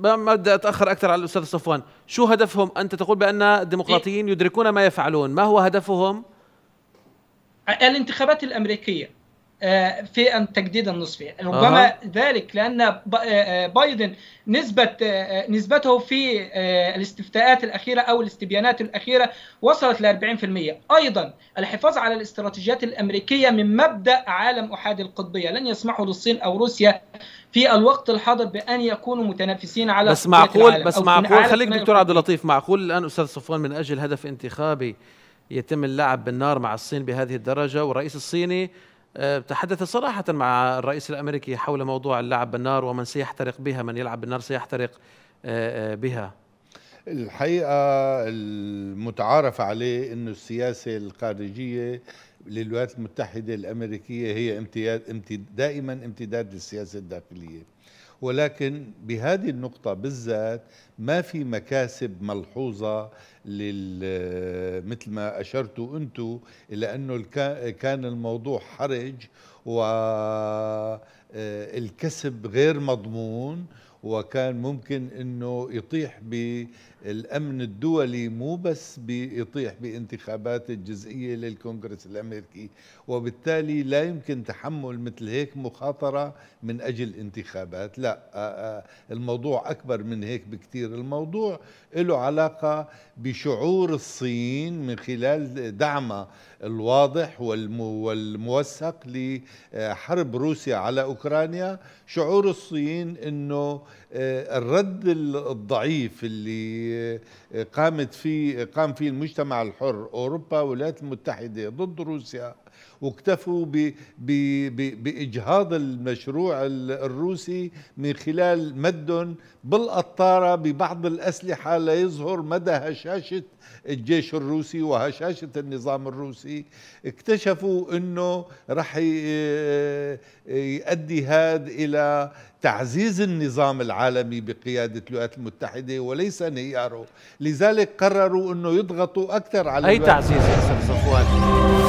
ما بدي اتاخر اكثر على الاستاذ صفوان، شو هدفهم؟ انت تقول بان الديمقراطيين إيه. يدركون ما يفعلون، ما هو هدفهم؟ الانتخابات الامريكيه آه، في التجديد النصفي ربما أه. ذلك لان آه، آه، بايدن نسبه نسبته في الاستفتاءات الاخيره او الاستبيانات الاخيره وصلت ل 40% ايضا الحفاظ على الاستراتيجيات الامريكيه من مبدا عالم احادي القطبيه لن يسمحوا للصين او روسيا في الوقت الحاضر بان يكونوا متنافسين على بس معقول بس معقول خليك دكتور عبد اللطيف معقول الان استاذ صفوان من اجل هدف انتخابي يتم اللعب بالنار مع الصين بهذه الدرجه والرئيس الصيني آه، تحدث صراحة مع الرئيس الأمريكي حول موضوع اللعب بالنار ومن سيحترق بها من يلعب بالنار سيحترق آه، آه، بها الحقيقة المتعارف عليه أن السياسة الخارجية للولايات المتحدة الأمريكية هي امتداد, امتداد دائما امتداد للسياسة الداخلية ولكن بهذه النقطة بالذات ما في مكاسب ملحوظة لل مثل ما أشرتوا أنتم إلى أنه كان الموضوع حرج والكسب آه، غير مضمون وكان ممكن انه يطيح بالامن الدولي مو بس بيطيح بانتخابات الجزئيه للكونغرس الامريكي وبالتالي لا يمكن تحمل مثل هيك مخاطره من اجل انتخابات لا آه، آه، الموضوع اكبر من هيك بكثير الموضوع له علاقه بشعور الصين من خلال دعمه الواضح والموثق لحرب روسيا على أوكرانيا شعور الصين أنه آه، الرد الضعيف اللي آه، قامت فيه قام فيه المجتمع الحر أوروبا والولايات المتحدة ضد روسيا واكتفوا ب ب بـ بإجهاض المشروع الروسي من خلال مدهم بالقطارة ببعض الأسلحة ليظهر مدى هشاشة الجيش الروسي وهشاشة النظام الروسي اللي اكتشفوا انه رح آه، يؤدي هذا الى تعزيز النظام العالمي بقيادة الولايات المتحدة وليس انهياره لذلك قرروا انه يضغطوا اكثر على اي تعزيز يا استاذ صفوان